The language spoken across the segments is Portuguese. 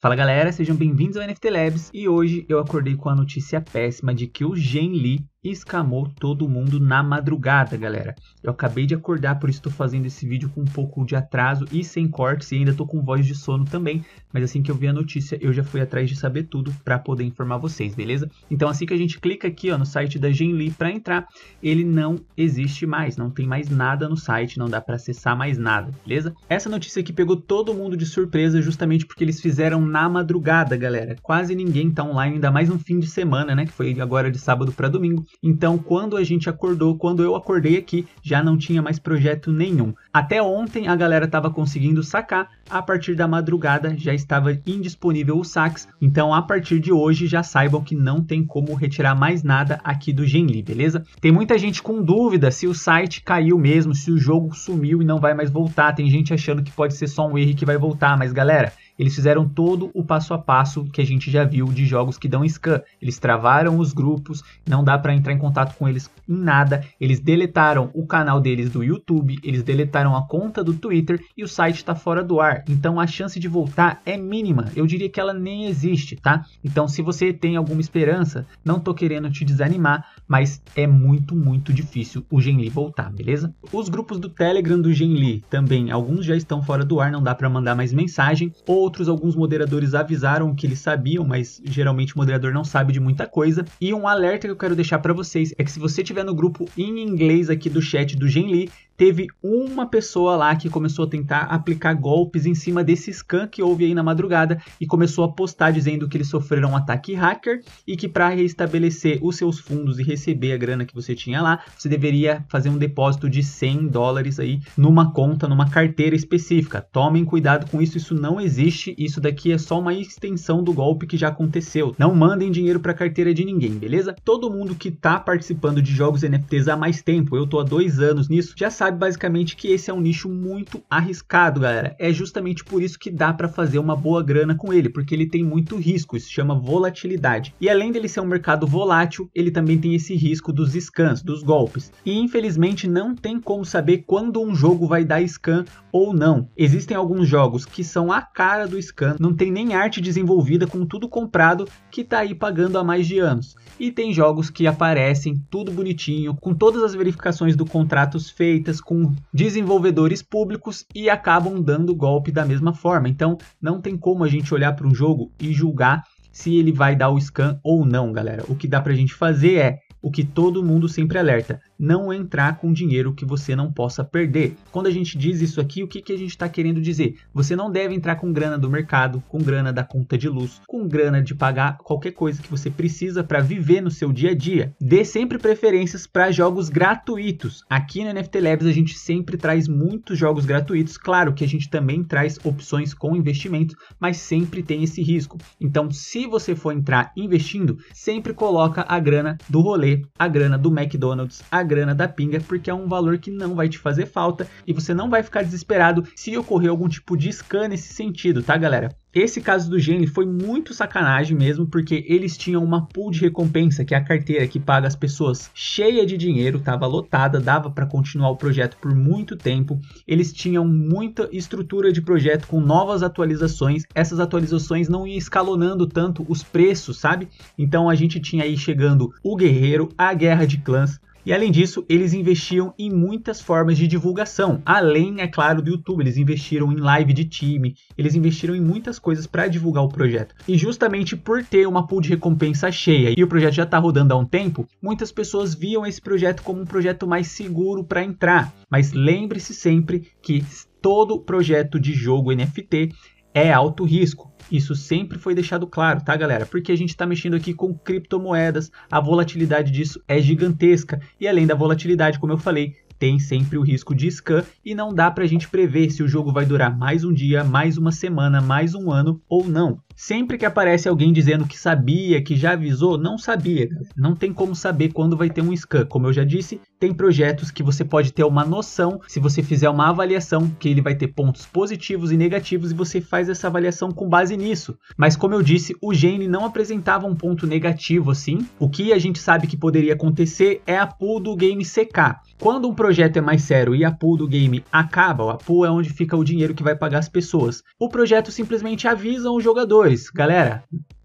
Fala galera, sejam bem-vindos ao NFT Labs e hoje eu acordei com a notícia péssima de que o Gen Lee escamou todo mundo na madrugada, galera. Eu acabei de acordar, por isso estou fazendo esse vídeo com um pouco de atraso e sem cortes, e ainda estou com voz de sono também, mas assim que eu vi a notícia, eu já fui atrás de saber tudo para poder informar vocês, beleza? Então assim que a gente clica aqui ó, no site da Genly para entrar, ele não existe mais, não tem mais nada no site, não dá para acessar mais nada, beleza? Essa notícia aqui pegou todo mundo de surpresa justamente porque eles fizeram na madrugada, galera. Quase ninguém está online, ainda mais no fim de semana, né, que foi agora de sábado para domingo. Então, quando a gente acordou, quando eu acordei aqui, já não tinha mais projeto nenhum. Até ontem a galera estava conseguindo sacar, a partir da madrugada já estava indisponível o sax, então a partir de hoje já saibam que não tem como retirar mais nada aqui do Genli, beleza? Tem muita gente com dúvida se o site caiu mesmo, se o jogo sumiu e não vai mais voltar. Tem gente achando que pode ser só um erro que vai voltar, mas galera, eles fizeram todo o passo a passo que a gente já viu de jogos que dão scan. Eles travaram os grupos, não dá para entrar em contato com eles em nada. Eles deletaram o canal deles do YouTube, eles deletaram a conta do Twitter e o site está fora do ar. Então a chance de voltar é mínima. Eu diria que ela nem existe, tá? Então se você tem alguma esperança, não tô querendo te desanimar, mas é muito, muito difícil o Genli voltar, beleza? Os grupos do Telegram do Genli também, alguns já estão fora do ar, não dá para mandar mais mensagem. Ou outros, alguns moderadores avisaram que eles sabiam, mas geralmente o moderador não sabe de muita coisa. E um alerta que eu quero deixar para vocês é que se você estiver no grupo em inglês aqui do chat do Genli, teve uma pessoa lá que começou a tentar aplicar golpes em cima desse scan que houve aí na madrugada e começou a postar dizendo que eles sofreram um ataque hacker e que para restabelecer os seus fundos e receber a grana que você tinha lá, você deveria fazer um depósito de 100 dólares aí numa conta, numa carteira específica. Tomem cuidado com isso, isso não existe, isso daqui é só uma extensão do golpe que já aconteceu. Não mandem dinheiro para carteira de ninguém, beleza? Todo mundo que tá participando de jogos NFTs há mais tempo, eu tô há dois anos nisso, já sabe sabe basicamente que esse é um nicho muito arriscado, galera. É justamente por isso que dá para fazer uma boa grana com ele, porque ele tem muito risco, isso chama volatilidade. E além dele ser um mercado volátil, ele também tem esse risco dos scans, dos golpes. E infelizmente não tem como saber quando um jogo vai dar scan ou não. Existem alguns jogos que são a cara do scan, não tem nem arte desenvolvida com tudo comprado que tá aí pagando há mais de anos. E tem jogos que aparecem tudo bonitinho, com todas as verificações do contratos feitas com desenvolvedores públicos e acabam dando golpe da mesma forma. Então, não tem como a gente olhar para um jogo e julgar se ele vai dar o scan ou não, galera. O que dá pra gente fazer é o que todo mundo sempre alerta não entrar com dinheiro que você não possa perder. Quando a gente diz isso aqui, o que, que a gente está querendo dizer? Você não deve entrar com grana do mercado, com grana da conta de luz, com grana de pagar qualquer coisa que você precisa para viver no seu dia a dia. Dê sempre preferências para jogos gratuitos. Aqui no NFT Labs a gente sempre traz muitos jogos gratuitos. Claro que a gente também traz opções com investimento, mas sempre tem esse risco. Então, se você for entrar investindo, sempre coloca a grana do rolê, a grana do McDonald's, a grana da pinga, porque é um valor que não vai te fazer falta e você não vai ficar desesperado se ocorrer algum tipo de scan nesse sentido, tá, galera? Esse caso do Gene foi muito sacanagem mesmo, porque eles tinham uma pool de recompensa, que é a carteira que paga as pessoas cheia de dinheiro, estava lotada, dava para continuar o projeto por muito tempo. Eles tinham muita estrutura de projeto com novas atualizações. Essas atualizações não iam escalonando tanto os preços, sabe? Então a gente tinha aí chegando o Guerreiro, a Guerra de Clãs, e além disso, eles investiam em muitas formas de divulgação. Além, é claro, do YouTube, eles investiram em live de time, eles investiram em muitas coisas para divulgar o projeto. E justamente por ter uma pool de recompensa cheia e o projeto já está rodando há um tempo, muitas pessoas viam esse projeto como um projeto mais seguro para entrar. Mas lembre-se sempre que todo projeto de jogo NFT é alto risco. Isso sempre foi deixado claro, tá, galera? Porque a gente está mexendo aqui com criptomoedas, a volatilidade disso é gigantesca e além da volatilidade, como eu falei, tem sempre o risco de scan e não dá para a gente prever se o jogo vai durar mais um dia, mais uma semana, mais um ano ou não. Sempre que aparece alguém dizendo que sabia, que já avisou, não sabia. Não tem como saber quando vai ter um scan. Como eu já disse, tem projetos que você pode ter uma noção se você fizer uma avaliação que ele vai ter pontos positivos e negativos e você faz essa avaliação com base nisso. Mas como eu disse, o Gene não apresentava um ponto negativo assim. O que a gente sabe que poderia acontecer é a pool do game secar. Quando um projeto é mais sério e a pool do game acaba, a pool é onde fica o dinheiro que vai pagar as pessoas. O projeto simplesmente avisa o jogador galera,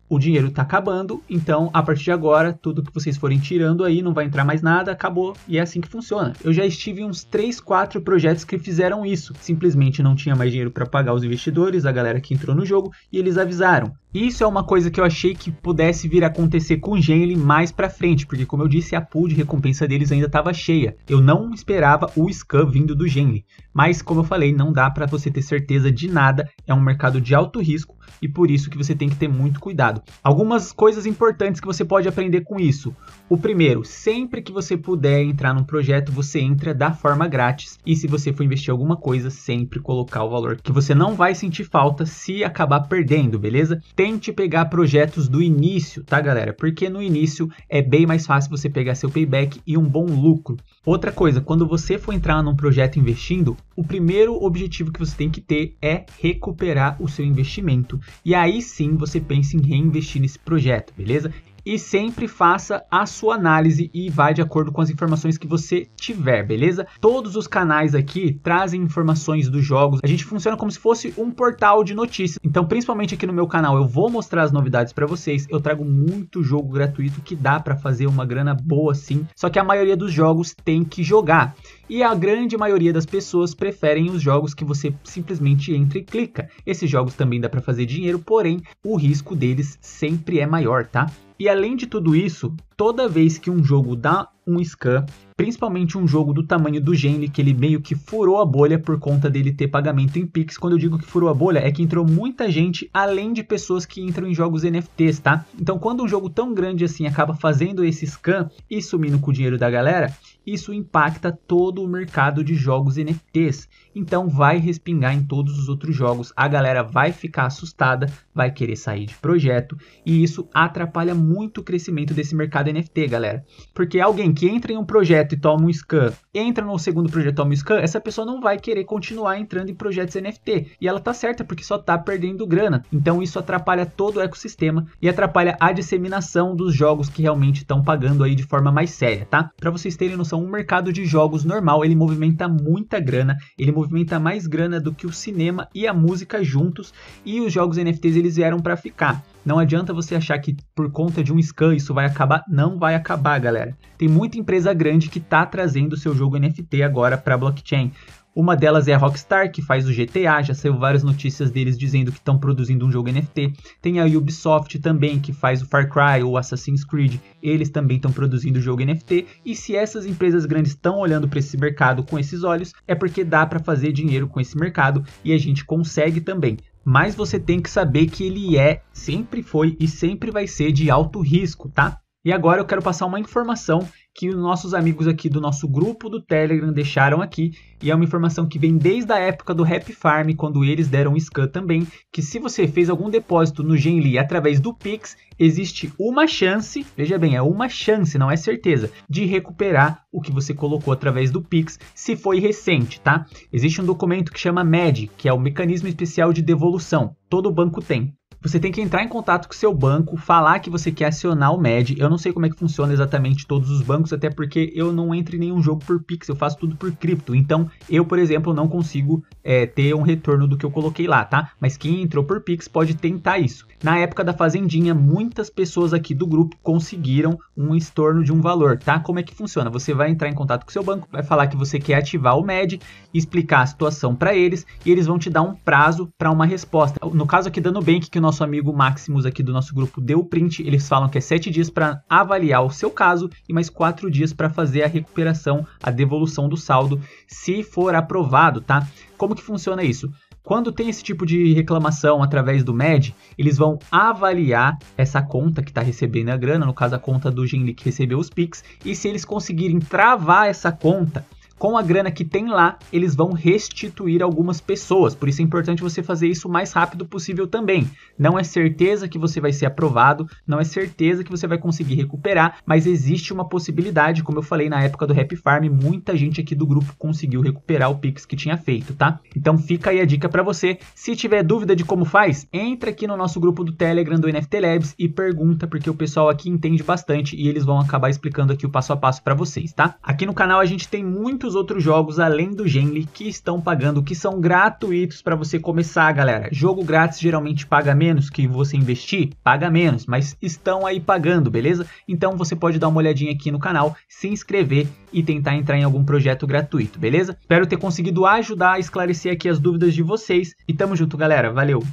o dinheiro está acabando, então a partir de agora, tudo que vocês forem tirando aí não vai entrar mais nada, acabou e é assim que funciona. Eu já estive uns 3, 4 projetos que fizeram isso. Simplesmente não tinha mais dinheiro para pagar os investidores, a galera que entrou no jogo, e eles avisaram: isso é uma coisa que eu achei que pudesse vir a acontecer com o Genly mais pra frente, porque como eu disse, a pool de recompensa deles ainda estava cheia. Eu não esperava o Scan vindo do Genly, mas como eu falei, não dá para você ter certeza de nada, é um mercado de alto risco e por isso que você tem que ter muito cuidado. Algumas coisas importantes que você pode aprender com isso. O primeiro, sempre que você puder entrar num projeto, você entra da forma grátis e se você for investir alguma coisa, sempre colocar o valor que você não vai sentir falta se acabar perdendo, beleza? tente pegar projetos do início, tá, galera? Porque no início é bem mais fácil você pegar seu payback e um bom lucro. Outra coisa, quando você for entrar num projeto investindo, o primeiro objetivo que você tem que ter é recuperar o seu investimento. E aí sim você pensa em reinvestir nesse projeto, beleza? e sempre faça a sua análise e vai de acordo com as informações que você tiver, beleza? Todos os canais aqui trazem informações dos jogos. A gente funciona como se fosse um portal de notícias. Então, principalmente aqui no meu canal, eu vou mostrar as novidades para vocês. Eu trago muito jogo gratuito que dá para fazer uma grana boa sim. Só que a maioria dos jogos tem que jogar. E a grande maioria das pessoas preferem os jogos que você simplesmente entra e clica. Esses jogos também dá para fazer dinheiro, porém o risco deles sempre é maior, tá? E além de tudo isso, toda vez que um jogo dá um scan, Principalmente um jogo do tamanho do Gene, que ele meio que furou a bolha por conta dele ter pagamento em Pix. Quando eu digo que furou a bolha, é que entrou muita gente, além de pessoas que entram em jogos NFTs, tá? Então quando um jogo tão grande assim acaba fazendo esse scan e sumindo com o dinheiro da galera, isso impacta todo o mercado de jogos NFTs. Então vai respingar em todos os outros jogos. A galera vai ficar assustada, vai querer sair de projeto e isso atrapalha muito o crescimento desse mercado NFT, galera. Porque alguém que entra em um projeto e toma um scan, entra no segundo projeto e toma um scan, essa pessoa não vai querer continuar entrando em projetos NFT. E ela tá certa porque só tá perdendo grana. Então isso atrapalha todo o ecossistema e atrapalha a disseminação dos jogos que realmente estão pagando aí de forma mais séria, tá? Para vocês terem noção, um mercado de jogos normal, ele movimenta muita grana, ele movimenta mais grana do que o cinema e a música juntos, e os jogos NFTs eles vieram para ficar. Não adianta você achar que por conta de um scan isso vai acabar. Não vai acabar, galera. Tem muita empresa grande que está trazendo seu jogo NFT agora para blockchain. Uma delas é a Rockstar, que faz o GTA, já saiu várias notícias deles dizendo que estão produzindo um jogo NFT. Tem a Ubisoft também, que faz o Far Cry ou Assassin's Creed, eles também estão produzindo o jogo NFT. E se essas empresas grandes estão olhando para esse mercado com esses olhos, é porque dá para fazer dinheiro com esse mercado e a gente consegue também mas você tem que saber que ele é, sempre foi e sempre vai ser de alto risco, tá? E agora eu quero passar uma informação que os nossos amigos aqui do nosso grupo do Telegram deixaram aqui, e é uma informação que vem desde a época do Happy Farm, quando eles deram scan também, que se você fez algum depósito no Genli através do Pix, existe uma chance, veja bem, é uma chance, não é certeza, de recuperar o que você colocou através do Pix, se foi recente, tá? Existe um documento que chama MED, que é o Mecanismo Especial de Devolução, todo banco tem. Você tem que entrar em contato com o seu banco, falar que você quer acionar o MED. Eu não sei como é que funciona exatamente todos os bancos, até porque eu não entro em nenhum jogo por Pix, eu faço tudo por cripto. Então, eu, por exemplo, não consigo é, ter um retorno do que eu coloquei lá, tá? Mas quem entrou por Pix pode tentar isso. Na época da Fazendinha, muitas pessoas aqui do grupo conseguiram um estorno de um valor, tá? Como é que funciona? Você vai entrar em contato com seu banco, vai falar que você quer ativar o MED, explicar a situação para eles e eles vão te dar um prazo para uma resposta. No caso aqui da Nubank, que o nosso amigo Maximus aqui do nosso grupo deu o print, eles falam que é 7 dias para avaliar o seu caso e mais 4 dias para fazer a recuperação, a devolução do saldo, se for aprovado, tá? Como como que funciona isso? Quando tem esse tipo de reclamação através do MED, eles vão avaliar essa conta que está recebendo a grana, no caso a conta do Genli que recebeu os PIX, e se eles conseguirem travar essa conta, com a grana que tem lá, eles vão restituir algumas pessoas. Por isso é importante você fazer isso o mais rápido possível também. Não é certeza que você vai ser aprovado, não é certeza que você vai conseguir recuperar, mas existe uma possibilidade, como eu falei na época do Happy Farm, muita gente aqui do grupo conseguiu recuperar o Pix que tinha feito, tá? Então fica aí a dica para você. Se tiver dúvida de como faz, entra aqui no nosso grupo do Telegram do NFT Labs e pergunta, porque o pessoal aqui entende bastante e eles vão acabar explicando aqui o passo a passo para vocês, tá? Aqui no canal a gente tem muitos muitos outros jogos além do Genly que estão pagando, que são gratuitos para você começar, galera. Jogo grátis geralmente paga menos que você investir, paga menos, mas estão aí pagando, beleza? Então você pode dar uma olhadinha aqui no canal, se inscrever e tentar entrar em algum projeto gratuito, beleza? Espero ter conseguido ajudar a esclarecer aqui as dúvidas de vocês e tamo junto, galera. Valeu!